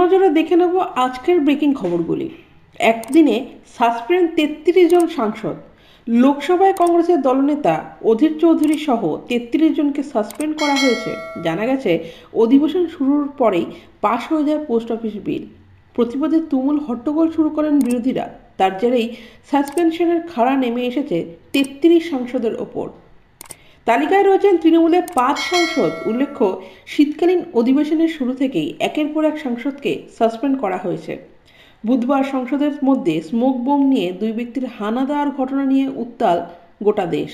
নজরে দেখে নেব আজকের ব্রেকিং খবরগুলি একদিনে সাসপেন্ড তেত্রিশ জন সাংসদ লোকসভায় কংগ্রেসের দলনেতা অধীর চৌধুরী সহ তেত্রিশ জনকে সাসপেন্ড করা হয়েছে জানা গেছে অধিবেশন শুরুর পরেই পাশ হয়ে যায় পোস্ট অফিস বিল প্রতিবাদে তুমুল হট্টগোল শুরু করেন বিরোধীরা তার জেরেই সাসপেনশনের খাড়া নেমে এসেছে তেত্রিশ সাংসদের ওপর তালিকায় রয়েছেন তৃণমূলের পাঁচ সাংসদ উল্লেখ্য শীতকালীন অধিবেশনের শুরু থেকেই একের পর এক সাংসদকে সাসপেন্ড করা হয়েছে বুধবার সংসদের মধ্যে স্মোক বোম নিয়ে দুই ব্যক্তির হানা দেওয়ার ঘটনা নিয়ে উত্তাল গোটা দেশ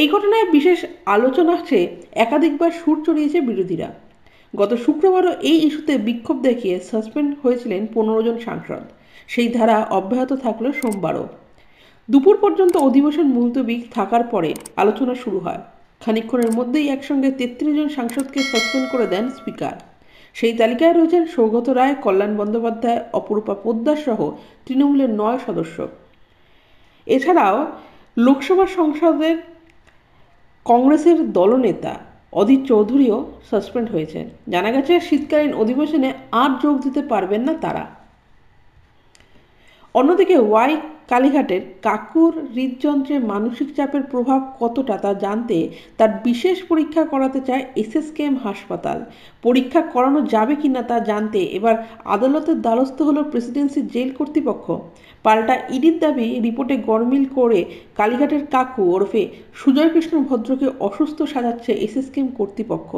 এই ঘটনায় বিশেষ আলোচনা হচ্ছে একাধিকবার সুর চড়িয়েছে বিরোধীরা গত শুক্রবারও এই ইস্যুতে বিক্ষোভ দেখিয়ে সাসপেন্ড হয়েছিলেন পনেরো জন সাংসদ সেই ধারা অব্যাহত থাকলো সোমবারও দুপুর পর্যন্ত অধিবেশন মুলতবি থাকার পরে আলোচনা শুরু হয় খানিক্ষণের মধ্যেই একসঙ্গে তেত্রিশ জন সাংসদকে সাসপেন্ড করে দেন স্পিকার সেই তালিকায় রয়েছেন সৌগত রায় কল্যাণ বন্দ্যোপাধ্যায় অপরূপা পোদ্দার সহ তৃণমূলের নয় সদস্য এছাড়াও লোকসভা সংসদের কংগ্রেসের দলনেতা অধীর চৌধুরীও সাসপেন্ড হয়েছেন জানা গেছে শীতকালীন অধিবেশনে আর যোগ দিতে পারবেন না তারা অন্যদিকে ওয়াই কালীঘাটের কাকুর হৃদযন্ত্রে মানসিক চাপের প্রভাব কতটা তা জানতে তার বিশেষ পরীক্ষা করাতে চায় এসএসকেএম হাসপাতাল পরীক্ষা করানো যাবে কি না তা জানতে এবার আদালতের দ্বারস্থ হল প্রেসিডেন্সি জেল কর্তৃপক্ষ পাল্টা ইডির দাবি রিপোর্টে গরমিল করে কালীঘাটের কাকু ওরফে সুজয়কৃষ্ণ ভদ্রকে অসুস্থ সাজাচ্ছে এসএসকেএম কর্তৃপক্ষ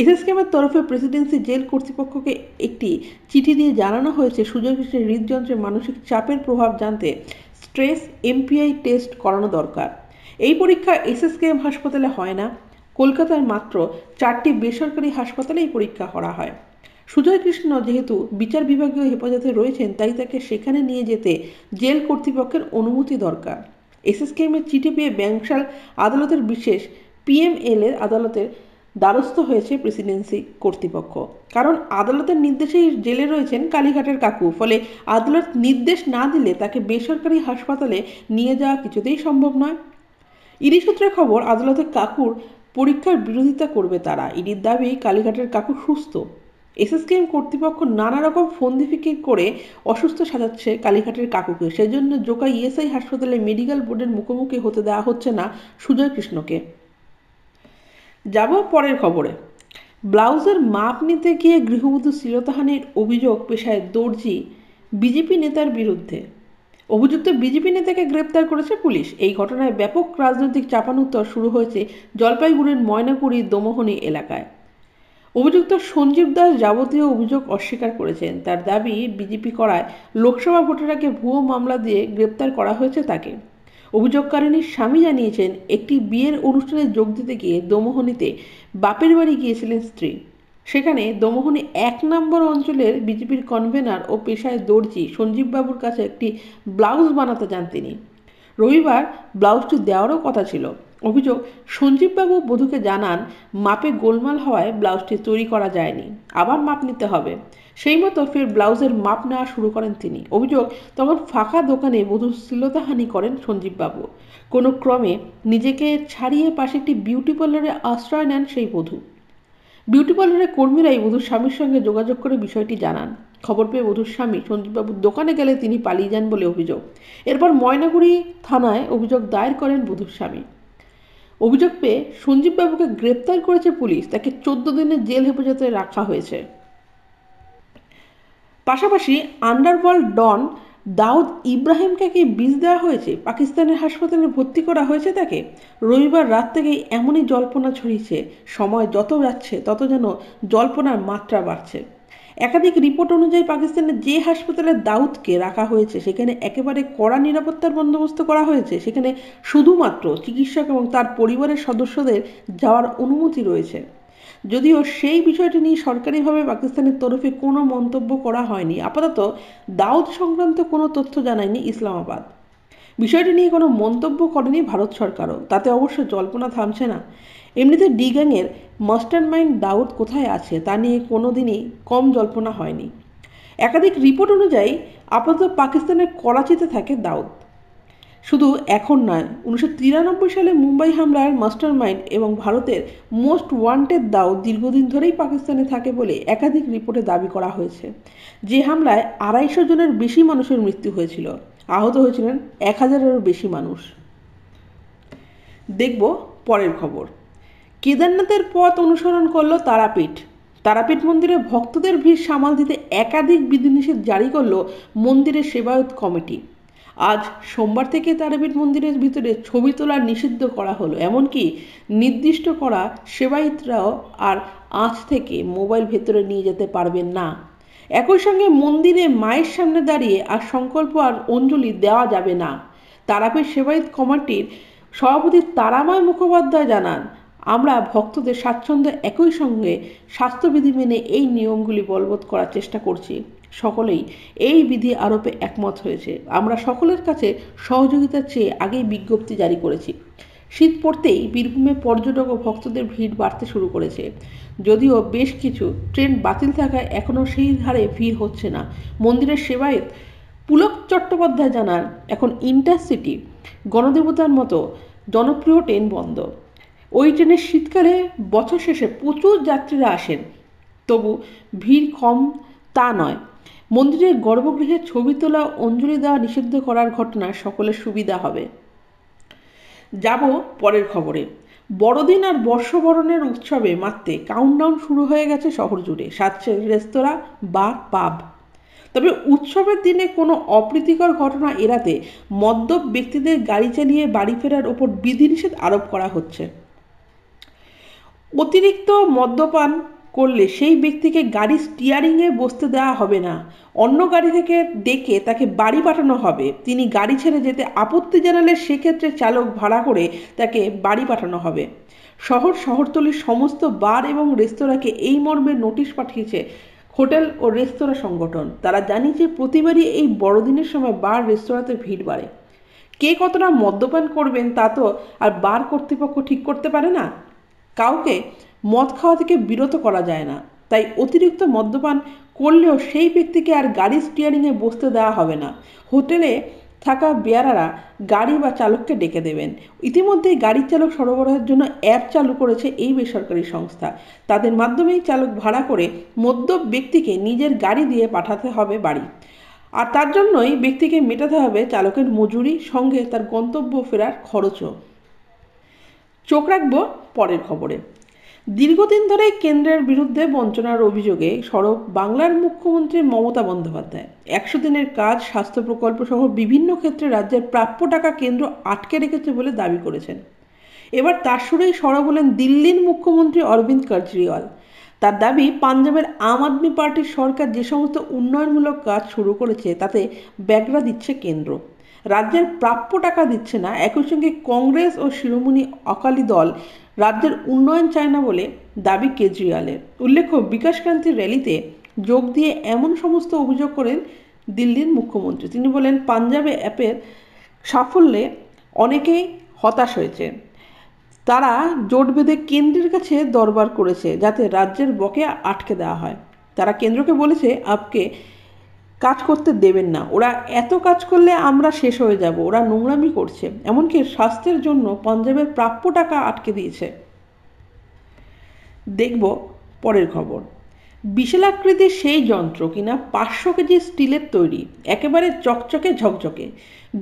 এসএসকেএমের তরফে প্রেসিডেন্সি জেল কর্তৃপক্ষকে একটি চিঠি দিয়ে জানানো হয়েছে সুজয়কৃষ্ণের হৃদযন্ত্রে মানসিক চাপের প্রভাব জানতে স্ট্রেস এমপিআই টেস্ট করানো দরকার এই পরীক্ষা এসএসকেএম হাসপাতালে হয় না কলকাতার মাত্র চারটি বেসরকারি হাসপাতালে এই পরীক্ষা করা হয় সুজয় কৃষ্ণ যেহেতু বিচার বিভাগীয় হেফাজতে রয়েছেন তাই তাকে সেখানে নিয়ে যেতে জেল কর্তৃপক্ষের অনুমতি দরকার এসএসকেএমের চিঠি পেয়ে ব্যাংশাল আদালতের বিশেষ পিএমএল এর আদালতের দ্বারস্থ হয়েছে প্রেসিডেন্সি কর্তৃপক্ষ কারণ আদালতের নির্দেশেই জেলে রয়েছেন কালীঘাটের কাকু ফলে আদালত নির্দেশ না দিলে তাকে বেসরকারি হাসপাতালে নিয়ে যাওয়া কিছুতেই সম্ভব নয় ইডি সূত্রে খবর আদালতের কাকুর পরীক্ষার বিরোধিতা করবে তারা ইডির দাবি কালীঘাটের কাকু সুস্থ এসএসকেএম কর্তৃপক্ষ নানা রকম দিফিকে করে অসুস্থ সাজাচ্ছে কালীঘাটের কাকুকে সেজন্য জোকা ইএসআই হাসপাতালে মেডিকেল বোর্ডের মুখোমুখি হতে দেওয়া হচ্ছে না সুজয় কৃষ্ণকে যাব পরের খবরে ব্লাউজের মাপ নিতে গিয়ে গৃহবধূ শ্লীলতাহানির অভিযোগ পেশায় দর্জি বিজেপি নেতার বিরুদ্ধে অভিযুক্ত বিজেপি নেতাকে গ্রেপ্তার করেছে পুলিশ এই ঘটনায় ব্যাপক রাজনৈতিক উত্তর শুরু হয়েছে জলপাইগুড়ির ময়নাকুড়ি দমোহনি এলাকায় অভিযুক্ত সঞ্জীব দাস যাবতীয় অভিযোগ অস্বীকার করেছেন তার দাবি বিজেপি করায় লোকসভা আগে ভুয়ো মামলা দিয়ে গ্রেপ্তার করা হয়েছে তাকে অভিযোগকারিনীর স্বামী জানিয়েছেন একটি বিয়ের অনুষ্ঠানে যোগ দিতে গিয়ে দোমোহনীতে বাপের বাড়ি গিয়েছিলেন স্ত্রী সেখানে দোমোহনী এক নম্বর অঞ্চলের বিজেপির কনভেনার ও পেশায় দর্জি সঞ্জীববাবুর কাছে একটি ব্লাউজ বানাতে যান তিনি রবিবার ব্লাউজটি দেওয়ারও কথা ছিল অভিযোগ সঞ্জীববাবু বধূকে জানান মাপে গোলমাল হওয়ায় ব্লাউজটি তৈরি করা যায়নি আবার মাপ নিতে হবে সেই মতো ফের ব্লাউজের মাপ নেওয়া শুরু করেন তিনি অভিযোগ তখন ফাঁকা দোকানে বধূ শ্লীলতাহানি করেন সঞ্জীববাবু কোনো ক্রমে নিজেকে ছাড়িয়ে পাশে একটি বিউটি পার্লারে আশ্রয় নেন সেই বধূ বিউটি পার্লারের কর্মীরাই বধূর স্বামীর সঙ্গে যোগাযোগ করে বিষয়টি জানান খবর পেয়ে বধূর স্বামী সঞ্জীববাবুর দোকানে গেলে তিনি পালিয়ে যান বলে অভিযোগ এরপর ময়নাগুড়ি থানায় অভিযোগ দায়ের করেন বধূর স্বামী অভিযোগ পেয়ে সঞ্জীববাবুকে গ্রেপ্তার করেছে পুলিশ তাকে চোদ্দ দিনের জেল হেফাজতে রাখা হয়েছে পাশাপাশি আন্ডারওয়ার্ল্ড ডন দাউদ ইব্রাহিমকে কি বিষ দেওয়া হয়েছে পাকিস্তানের হাসপাতালে ভর্তি করা হয়েছে তাকে রবিবার রাত থেকেই এমনই জল্পনা ছড়িয়েছে সময় যত যাচ্ছে তত যেন জল্পনার মাত্রা বাড়ছে একাধিক রিপোর্ট অনুযায়ী পাকিস্তানের যে হাসপাতালে দাউদকে রাখা হয়েছে সেখানে একেবারে কড়া নিরাপত্তার বন্দোবস্ত করা হয়েছে সেখানে শুধুমাত্র চিকিৎসক এবং তার পরিবারের সদস্যদের যাওয়ার অনুমতি রয়েছে যদিও সেই বিষয়টি নিয়ে সরকারিভাবে পাকিস্তানের তরফে কোনো মন্তব্য করা হয়নি আপাতত দাউদ সংক্রান্ত কোনো তথ্য জানায়নি ইসলামাবাদ বিষয়টি নিয়ে কোনো মন্তব্য করেনি ভারত সরকারও তাতে অবশ্য জল্পনা থামছে না এমনিতে ডি গ্যাংয়ের মাস্টার মাইন্ড দাউদ কোথায় আছে তা নিয়ে কোনো দিনই কম জল্পনা হয়নি একাধিক রিপোর্ট অনুযায়ী আপাতত পাকিস্তানের করাচিতে থাকে দাউদ শুধু এখন নয় উনিশশো সালে মুম্বাই হামলার মাস্টার মাইন্ড এবং ভারতের মোস্ট ওয়ান্টেড দাউদ দীর্ঘদিন ধরেই পাকিস্তানে থাকে বলে একাধিক রিপোর্টে দাবি করা হয়েছে যে হামলায় আড়াইশো জনের বেশি মানুষের মৃত্যু হয়েছিল আহত হয়েছিলেন এক হাজারেরও বেশি মানুষ দেখব পরের খবর কেদারনাথের পথ অনুসরণ করল তারাপীঠ তারাপীঠ মন্দিরে ভক্তদের ভিড় সামাল দিতে একাধিক বিধিনিষেধ জারি করল মন্দিরের সেবায়ত কমিটি আজ সোমবার থেকে তারাপীঠ মন্দিরের ভিতরে ছবি তোলা নিষিদ্ধ করা হলো এমনকি নির্দিষ্ট করা সেবায়িতরাও আর আজ থেকে মোবাইল ভেতরে নিয়ে যেতে পারবেন না একই সঙ্গে মন্দিরে মায়ের সামনে দাঁড়িয়ে আর সংকল্প আর অঞ্জলি দেওয়া যাবে না তারাপীঠ সেবায়ত কমিটির সভাপতি তারাময় মুখোপাধ্যায় জানান আমরা ভক্তদের স্বাচ্ছন্দ্য একই সঙ্গে স্বাস্থ্যবিধি মেনে এই নিয়মগুলি বলবৎ করার চেষ্টা করছি সকলেই এই বিধি আরোপে একমত হয়েছে আমরা সকলের কাছে সহযোগিতা চেয়ে আগেই বিজ্ঞপ্তি জারি করেছি শীত পড়তেই বীরভূমে পর্যটক ও ভক্তদের ভিড় বাড়তে শুরু করেছে যদিও বেশ কিছু ট্রেন বাতিল থাকায় এখনও সেই হারে ভিড় হচ্ছে না মন্দিরের সেবায়ত পুলক চট্টোপাধ্যায় জানান এখন ইন্টারসিটি গণদেবতার মতো জনপ্রিয় ট্রেন বন্ধ ওই ট্রেনের শীতকালে বছর শেষে প্রচুর যাত্রীরা আসেন তবু ভিড় কম তা নয় মন্দিরের গর্ভগৃহে ছবি তোলা অঞ্জলি দেওয়া নিষিদ্ধ করার ঘটনা সকলের সুবিধা হবে যাব পরের খবরে বড়দিন আর বর্ষবরণের উৎসবে মাত্রে কাউন্টডাউন শুরু হয়ে গেছে শহর জুড়ে সাজছে রেস্তোরাঁ বা পাব তবে উৎসবের দিনে কোনো অপ্রীতিকর ঘটনা এড়াতে মদ্যপ ব্যক্তিদের গাড়ি চালিয়ে বাড়ি ফেরার ওপর বিধিনিষেধ আরোপ করা হচ্ছে অতিরিক্ত মদ্যপান করলে সেই ব্যক্তিকে গাড়ির স্টিয়ারিংয়ে বসতে দেওয়া হবে না অন্য গাড়ি থেকে দেখে তাকে বাড়ি পাঠানো হবে তিনি গাড়ি ছেড়ে যেতে আপত্তি জানালে সেক্ষেত্রে চালক ভাড়া করে তাকে বাড়ি পাঠানো হবে শহর শহরতলির সমস্ত বার এবং রেস্তোরাঁকে এই মর্মে নোটিশ পাঠিয়েছে হোটেল ও রেস্তোরাঁ সংগঠন তারা জানিয়েছে প্রতিবারই এই বড়দিনের সময় বার রেস্তোরাঁতে ভিড় বাড়ে কে কতটা মদ্যপান করবেন তা তো আর বার কর্তৃপক্ষ ঠিক করতে পারে না কাউকে মদ খাওয়া থেকে বিরত করা যায় না তাই অতিরিক্ত মদ্যপান করলেও সেই ব্যক্তিকে আর গাড়ি স্টিয়ারিংয়ে বসতে দেওয়া হবে না হোটেলে থাকা বেয়ারারা গাড়ি বা চালককে ডেকে দেবেন ইতিমধ্যে গাড়ির চালক সরবরাহের জন্য অ্যাপ চালু করেছে এই বেসরকারি সংস্থা তাদের মাধ্যমেই চালক ভাড়া করে মদ্যপ ব্যক্তিকে নিজের গাড়ি দিয়ে পাঠাতে হবে বাড়ি আর তার জন্যই ব্যক্তিকে মেটাতে হবে চালকের মজুরি সঙ্গে তার গন্তব্য ফেরার খরচও চোখ রাখব পরের খবরে দীর্ঘদিন ধরে কেন্দ্রের বিরুদ্ধে বঞ্চনার অভিযোগে সড়ক বাংলার মুখ্যমন্ত্রী মমতা বন্দ্যোপাধ্যায় একশো দিনের কাজ স্বাস্থ্য প্রকল্প সহ বিভিন্ন ক্ষেত্রে রাজ্যের প্রাপ্য টাকা কেন্দ্র আটকে রেখেছে বলে দাবি করেছেন এবার তার সুরেই সরব হলেন দিল্লির মুখ্যমন্ত্রী অরবিন্দ কেজরিওয়াল তার দাবি পাঞ্জাবের আম আদমি পার্টির সরকার যে সমস্ত উন্নয়নমূলক কাজ শুরু করেছে তাতে ব্যাগরা দিচ্ছে কেন্দ্র রাজ্যের প্রাপ্য টাকা দিচ্ছে না একই সঙ্গে কংগ্রেস ও শিরোমণি অকালি দল রাজ্যের উন্নয়ন চায় না বলে দাবি কেজরিওয়ালের উল্লেখ্য বিকাশকান্তির র্যালিতে যোগ দিয়ে এমন সমস্ত অভিযোগ করেন দিল্লির মুখ্যমন্ত্রী তিনি বলেন পাঞ্জাবে অ্যাপের সাফল্যে অনেকেই হতাশ হয়েছে তারা জোট বেঁধে কেন্দ্রের কাছে দরবার করেছে যাতে রাজ্যের বকেয়া আটকে দেওয়া হয় তারা কেন্দ্রকে বলেছে আপকে কাজ করতে দেবেন না ওরা এত কাজ করলে আমরা শেষ হয়ে যাব ওরা নোংরামি করছে এমনকি স্বাস্থ্যের জন্য পাঞ্জাবের প্রাপ্য টাকা আটকে দিয়েছে দেখব পরের খবর বিশালাকৃতির সেই যন্ত্র কিনা পাঁচশো কেজি স্টিলের তৈরি একেবারে চকচকে ঝকঝকে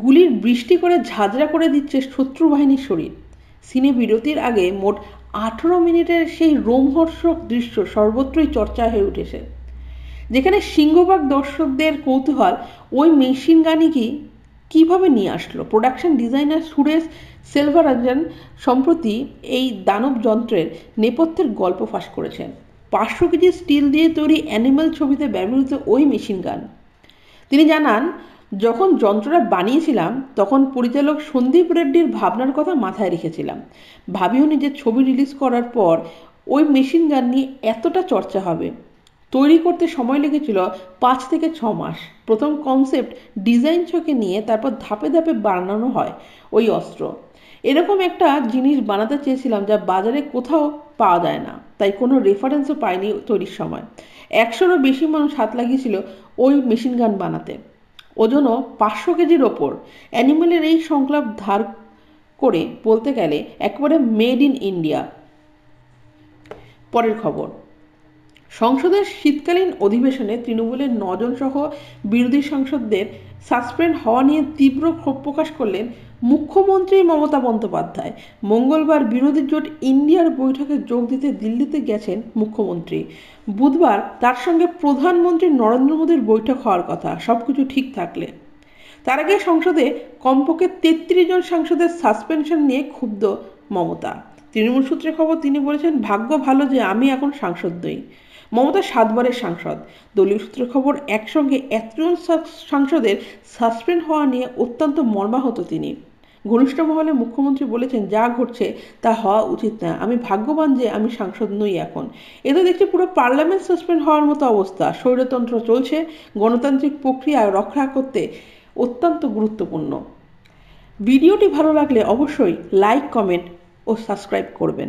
গুলির বৃষ্টি করে ঝাঁঝরা করে দিচ্ছে শত্রু বাহিনীর শরীর সিনে বিরতির আগে মোট আঠেরো মিনিটের সেই রোমহর্ষক দৃশ্য সর্বত্রই চর্চা হয়ে উঠেছে যেখানে সিংহভাগ দর্শকদের কৌতূহল ওই মেশিন গানই কি কীভাবে নিয়ে আসলো প্রোডাকশন ডিজাইনার সুরেশ সেলভারাজন সম্প্রতি এই দানব যন্ত্রের নেপথ্যের গল্প ফাঁস করেছেন পাঁচশো কেজি স্টিল দিয়ে তৈরি অ্যানিমেল ছবিতে ব্যবহৃত ওই মেশিন গান তিনি জানান যখন যন্ত্রটা বানিয়েছিলাম তখন পরিচালক সন্দীপ রেড্ডির ভাবনার কথা মাথায় রেখেছিলাম ভাবিও নিজের ছবি রিলিজ করার পর ওই মেশিন গান নিয়ে এতটা চর্চা হবে তৈরি করতে সময় লেগেছিল পাঁচ থেকে ছ মাস প্রথম কনসেপ্ট ডিজাইন ছকে নিয়ে তারপর ধাপে ধাপে বানানো হয় ওই অস্ত্র এরকম একটা জিনিস বানাতে চেয়েছিলাম যা বাজারে কোথাও পাওয়া যায় না তাই কোনো রেফারেন্সও পায়নি তৈরির সময় একশোরও বেশি মানুষ হাত লাগিয়েছিল ওই মেশিন গান বানাতে ওজনও পাঁচশো কেজির ওপর অ্যানিমেলের এই সংলাপ ধার করে বলতে গেলে একেবারে মেড ইন ইন্ডিয়া পরের খবর সংসদের শীতকালীন অধিবেশনে তৃণমূলের নজন সহ বিরোধী সাংসদদের সাসপেন্ড হওয়া নিয়ে তীব্র ক্ষোভ প্রকাশ করলেন মুখ্যমন্ত্রী মমতা বন্দ্যোপাধ্যায় মঙ্গলবার বিরোধী জোট ইন্ডিয়ার বৈঠকে যোগ দিতে দিল্লিতে গেছেন মুখ্যমন্ত্রী বুধবার তার সঙ্গে প্রধানমন্ত্রী নরেন্দ্র মোদীর বৈঠক হওয়ার কথা সবকিছু ঠিক থাকলে তার আগে সংসদে কমপক্ষে তেত্রিশ জন সাংসদের সাসপেনশন নিয়ে ক্ষুব্ধ মমতা তৃণমূল সূত্রে খবর তিনি বলেছেন ভাগ্য ভালো যে আমি এখন সাংসদ নই মমতা সাতবারের সাংসদ দলীয় সূত্র খবর একসঙ্গে এতজন সাংসদের সাসপেন্ড হওয়া নিয়ে অত্যন্ত মর্মাহত তিনি ঘনিষ্ঠ মহলে মুখ্যমন্ত্রী বলেছেন যা ঘটছে তা হওয়া উচিত না আমি ভাগ্যবান যে আমি সাংসদ নই এখন এতে দেখছি পুরো পার্লামেন্ট সাসপেন্ড হওয়ার মতো অবস্থা স্বৈরতন্ত্র চলছে গণতান্ত্রিক প্রক্রিয়া রক্ষা করতে অত্যন্ত গুরুত্বপূর্ণ ভিডিওটি ভালো লাগলে অবশ্যই লাইক কমেন্ট ও সাবস্ক্রাইব করবেন